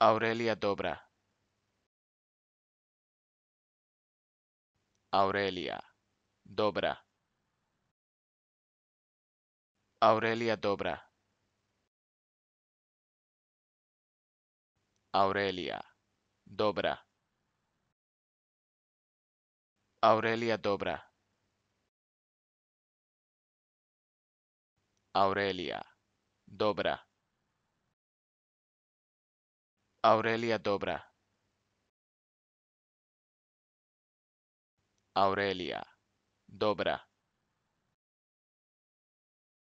Aurelia Dobra. Aurelia Dobra. Aurelia Dobra. Aurelia Dobra. Aurelia Dobra. Aurelia Dobra. Aurelia Dobra Aurelia Dobra